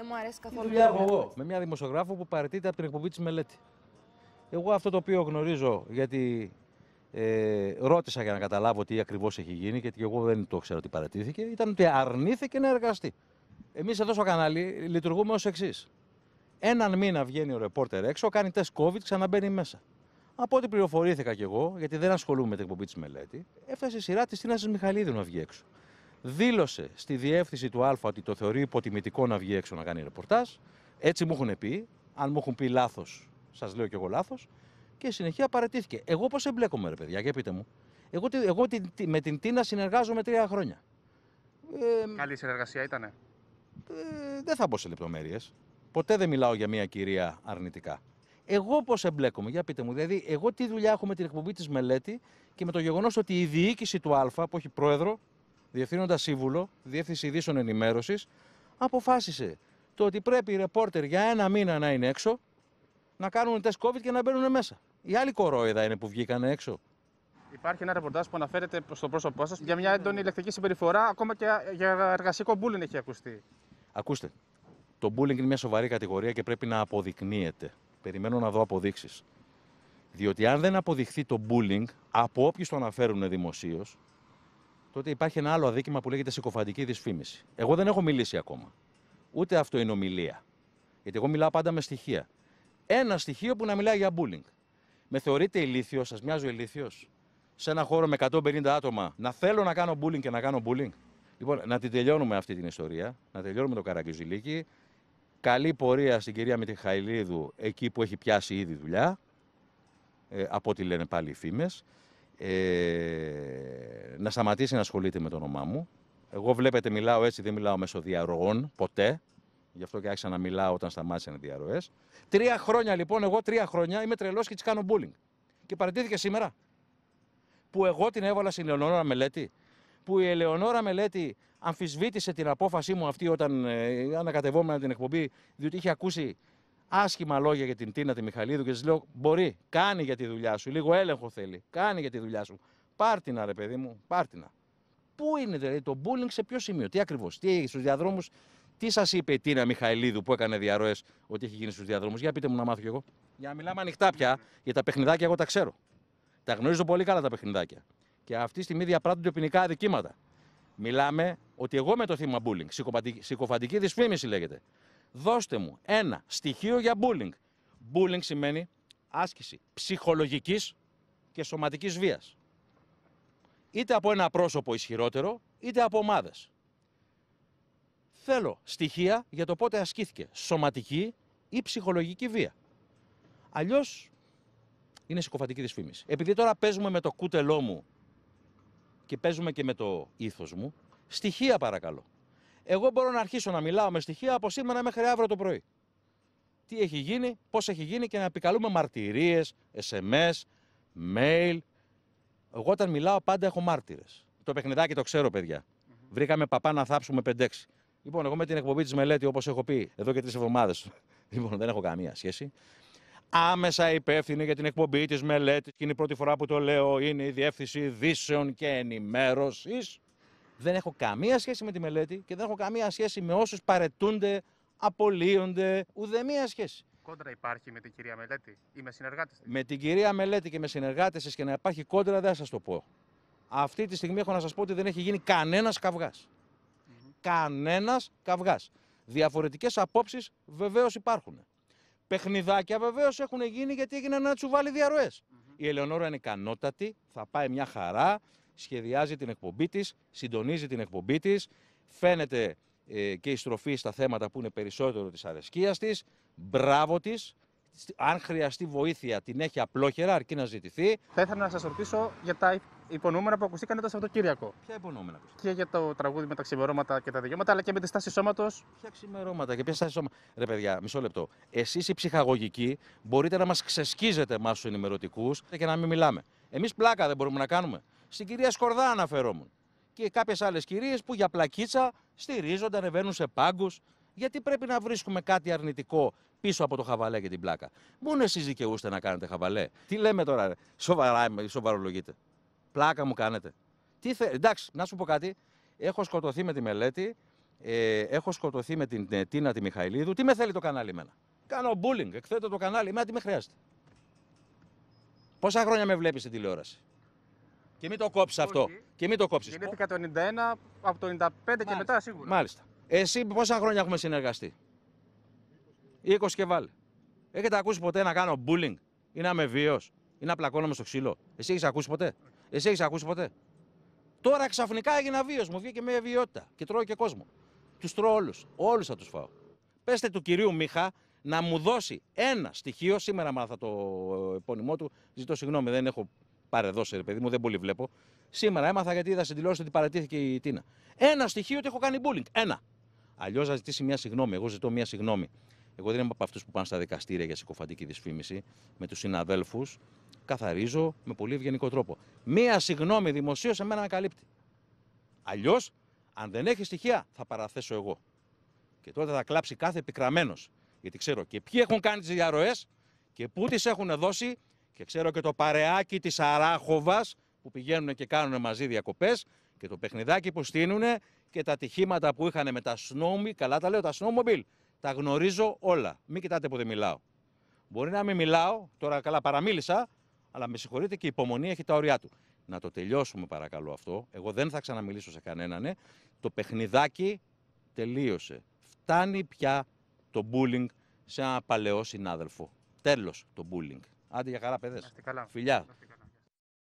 Δεν μου αρέσει καθόλου. Δουλειά έχω εγώ με μια δημοσιογράφο που παρετείται από την εκπομπή της μελέτη. Εγώ αυτό το οποίο γνωρίζω, γιατί ε, ρώτησα για να καταλάβω τι ακριβώς έχει γίνει, γιατί και εγώ δεν το ξέρω τι παρετήθηκε, ήταν ότι αρνήθηκε να εργαστεί. Εμείς εδώ στο κανάλι λειτουργούμε ως εξής. Έναν μήνα βγαίνει ο ρεπόρτερ έξω, κάνει τεστ COVID, ξαναμπαίνει μέσα. Από ό,τι πληροφορήθηκα κι εγώ, γιατί δεν ασχολούμαι με την εκπομπή της μελέτη, έφτασε η σειρά της Τίνας Μιχαλίδη να βγει έξω δήλωσε στη διεύθυνση του Α ότι το θεωρεί υποτιμητικό να βγει έξω να κάνει ρεπορτάζ. Έτσι μου έχουν πει. Αν μου έχουν πει λάθος, σας λέω κι εγώ λάθος. Και συνεχεία παρετήθηκε Εγώ πώς εμπλέκομαι, ρε παιδιά, για πείτε μου. Εγώ, εγώ με την Τίνα συνεργάζομαι τρία χρόνια. Καλή συνεργασία ήταν. Ε, δεν θα μπω σε λεπτομέρειες. Ποτέ δεν μιλάω για μια κυρία αρνητικά. Εγώ πώς εμπλέκομαι, για πείτε μου. Δηλαδή, εγώ τι δουλειά έχω με την εκπομπή της μελέτη και με το γεγονός ότι η διοίκηση του Α, που έχει πρόεδρο, διευθύνοντας σύμβουλο, διεύθυνση ειδήσεων ενημέρωσης, αποφάσισε το ότι πρέπει οι ρεπόρτερ για ένα μήνα να είναι έξω, να κάνουν τεστ COVID και να μπαίνουν μέσα. Η άλλη κορόιδα είναι που βγήκαν έξω. Υπάρχει ένα ρεπορτάζ που αναφέρεται στο πρόσωπό σας για μια έντονη ηλεκτρική συμπεριφορά, ακόμα και για εργασικό μπούλινγκ έχει ακουστεί. Ακούστε. Το bullying είναι μια σοβαρή κατηγορία και πρέπει να αποδεικνύεται. Περιμένω να δω αποδείξεις. Διότι αν δεν αποδειχθεί το bullying από όποιους το αναφέρουν δημοσίως, τότε υπάρχει ένα άλλο αδίκημα που λέγεται συκοφαντική δυσφήμιση. Εγώ δεν έχω μιλήσει ακόμα. Ούτε αυτό είναι ομιλία. Γιατί εγώ μιλάω πάντα με στοιχεία. Ένα στοιχείο που να μιλάει για bullying. Με θεωρείτε ηλίθιος, σας μοιάζω ηλίθιος. Σε ένα χώρο με 150 άτομα να θέλω να κάνω bullying και να κάνω bullying. Λοιπόν, να την τελειώνουμε αυτή την ιστορία, να τελειώνουμε το καραγκιουζιλίκι. Καλή πορεία στην κυρία Μητυχαηλίδου εκεί που έχει πιάσει ήδη δουλειά. Ε, από ό,τι λένε πάλι οι φήμες. Ε, να σταματήσει να ασχολείται με το όνομά μου. Εγώ βλέπετε μιλάω έτσι, δεν μιλάω μέσω διαρροών ποτέ. Γι' αυτό και άρχισα να μιλάω όταν σταμάτησαν οι διαρροές. Τρία χρόνια λοιπόν, εγώ τρία χρόνια είμαι τρελός και τη κάνω bullying. Και παρατήθηκε σήμερα. Που εγώ την έβαλα στην Ελεονόρα Μελέτη. Που η Ελεονόρα Μελέτη αμφισβήτησε την απόφασή μου αυτή όταν ε, την εκπομπή, διότι είχε ακούσει άσχημα λόγια για την Τίνα τη Μιχαλίδου και της λέω: Μπορεί, κάνει για τη δουλειά σου. Λίγο έλεγχο θέλει. Κάνει για τη δουλειά σου. Πάρτινα, ρε παιδί μου, πάρτινα. Πού είναι δηλαδή το bullying, σε ποιο σημείο, τι ακριβώς, τι έχει στους διαδρόμους, τι σας είπε η Τίνα Μιχαηλίδου που έκανε διαρροές ότι έχει γίνει στους διαδρόμους. Για πείτε μου να μάθω κι εγώ. Για να μιλάμε ανοιχτά πια, για τα παιχνιδάκια εγώ τα ξέρω. Τα γνωρίζω πολύ καλά τα παιχνιδάκια. Και αυτή τη στιγμή διαπράττονται ποινικά αδικήματα. Μιλάμε ότι εγώ με το θύμα bullying, συκοφαντική δυσφήμιση λέγεται δώστε μου ένα στοιχείο για bullying. Bullying σημαίνει άσκηση ψυχολογικής και σωματικής βίας. Είτε από ένα πρόσωπο ισχυρότερο, είτε από ομάδες. Θέλω στοιχεία για το πότε ασκήθηκε σωματική ή ψυχολογική βία. Αλλιώς είναι συκοφαντική δυσφήμιση. Επειδή τώρα παίζουμε με το κούτελό μου και παίζουμε και με το ήθος μου, στοιχεία παρακαλώ εγώ μπορώ να αρχίσω να μιλάω με στοιχεία από σήμερα μέχρι αύριο το πρωί. Τι έχει γίνει, πώς έχει γίνει και να επικαλούμε μαρτυρίες, SMS, mail. Εγώ όταν μιλάω πάντα έχω μάρτυρες. Το παιχνιδάκι το ξέρω παιδιά. Βρήκαμε παπά να θάψουμε 5-6. Λοιπόν, εγώ με την εκπομπή της μελέτη, όπως έχω πει εδώ και τρεις εβδομάδες, λοιπόν, δεν έχω καμία σχέση. Άμεσα υπεύθυνη για την εκπομπή της μελέτης, και είναι η πρώτη φορά που το λέω, είναι η διεύθυνση ειδήσεων και ενημέρωσης δεν έχω καμία σχέση με τη μελέτη και δεν έχω καμία σχέση με όσους παρετούνται, απολύονται, ουδέμια σχέση. Κόντρα υπάρχει με την κυρία Μελέτη ή με συνεργάτες της. Με την κυρία Μελέτη και με συνεργάτες της και να υπάρχει κόντρα δεν θα σας το πω. Αυτή τη στιγμή έχω να σας πω ότι δεν έχει γίνει κανένας καυγάς. Mm -hmm. Κανένας καυγάς. Διαφορετικές απόψεις βεβαίως υπάρχουν. Πεχνιδάκια βεβαίως έχουν γίνει γιατί έγιναν να τσουβάλι διαρροές. Η Ελεονόρα είναι ικανότατη, θα πάει μια χαρά σχεδιάζει την εκπομπή της, συντονίζει την εκπομπή της, φαίνεται ε, και η στροφή στα θέματα που είναι περισσότερο της αρεσκίας της. Μπράβο της. Αν χρειαστεί βοήθεια, την έχει απλόχερα, αρκεί να ζητηθεί. Θα ήθελα να σας ρωτήσω για τα υπονούμενα που ακουστήκαν το Σαββατοκύριακο. Ποια υπονούμενα Και για το τραγούδι με τα ξημερώματα και τα δικαιώματα, αλλά και με τη στάση σώματος. Ποια ξημερώματα και ποια στάση σώματο. Ρε παιδιά, μισό λεπτό. Εσείς οι ψυχαγωγικοί μπορείτε να μας ξεσκίζετε εμά τους ενημερωτικούς και να μην μιλάμε. Εμείς πλάκα δεν μπορούμε να κάνουμε. Στην κυρία Σκορδά αναφερόμουν. Και κάποιες άλλες κυρίες που για πλακίτσα στηρίζονται, ανεβαίνουν σε πάγκους. Γιατί πρέπει να βρίσκουμε κάτι αρνητικό πίσω από το χαβαλέ και την πλάκα. Μόνο εσείς δικαιούστε να κάνετε χαβαλέ. Τι λέμε τώρα, ρε. Σοβαρά, ε, σοβαρολογείτε. Πλάκα μου κάνετε. Τι θε... Εντάξει, να σου πω κάτι. Έχω σκοτωθεί με τη μελέτη, ε, έχω σκοτωθεί με την ε, Τίνα τη Μιχαηλίδου. Τι με θέλει το κανάλι εμένα. Κάνω bullying, εκθέτω το κανάλι, εμένα τι με χρειάζεται. Πόσα χρόνια με βλέπεις στην τηλεόραση. Και μην το κόψεις αυτό. Και μην το κόψεις. Γεννήθηκα το 91, από το 95 και μετά σίγουρα. Μάλιστα. Εσύ πόσα χρόνια έχουμε συνεργαστεί. 20 και βάλει. Έχετε ακούσει ποτέ να κάνω bullying ή να είμαι βίαιος ή να πλακώνομαι στο ξύλο. Εσύ έχεις ακούσει ποτέ. Εσύ έχεις ακούσει ποτέ. Τώρα ξαφνικά έγινα βίαιος, μου βγήκε μια βιότητα και τρώω και κόσμο. Τους τρώω όλους. Όλους θα τους φάω. Πέστε του κυρίου Μίχα να μου δώσει ένα στοιχείο. Σήμερα μάθα το ε, επώνυμό του. Ζητώ συγγνώμη, δεν έχω Πάρε δώσε, ρε παιδί μου, δεν πολύ βλέπω. Σήμερα έμαθα γιατί είδα στην τηλεόραση ότι παρατήθηκε η Τίνα. Ένα στοιχείο ότι έχω κάνει bullying. Ένα. Αλλιώς θα ζητήσει μια συγγνώμη. Εγώ ζητώ μια συγγνώμη. Εγώ δεν είμαι από αυτούς που πάνε στα δικαστήρια για συκοφαντική δυσφήμιση. Με τους συναδέλφους καθαρίζω με πολύ ευγενικό τρόπο. Μία συγγνώμη δημοσίως σε μένα με καλύπτει. Αλλιώς, αν δεν έχει στοιχεία, θα παραθέσω εγώ. Και τότε θα κλάψει κάθε επικραμένος. Γιατί ξέρω και ποιοι έχουν κάνει τις διαρροές και πού τις έχουν δώσει και ξέρω και το παρεάκι της Αράχοβας που πηγαίνουν και κάνουν μαζί διακοπές και το παιχνιδάκι που στείλουν και τα ατυχήματα που είχαν με τα snowmobile. Καλά τα λέω, τα snowmobile. Τα γνωρίζω όλα. Μην κοιτάτε που δεν μιλάω. Μπορεί να μην μιλάω, τώρα καλά παραμίλησα, αλλά με συγχωρείτε και η υπομονή έχει τα ωριά του. Να το τελειώσουμε παρακαλώ αυτό. Εγώ δεν θα ξαναμιλήσω σε κανέναν. Ε. Το παιχνιδάκι τελείωσε. Φτάνει πια το bullying σε ένα παλαιό συνάδελφο. Τέλος το bullying. Άντε για χαρά, παιδες. Φιλιά.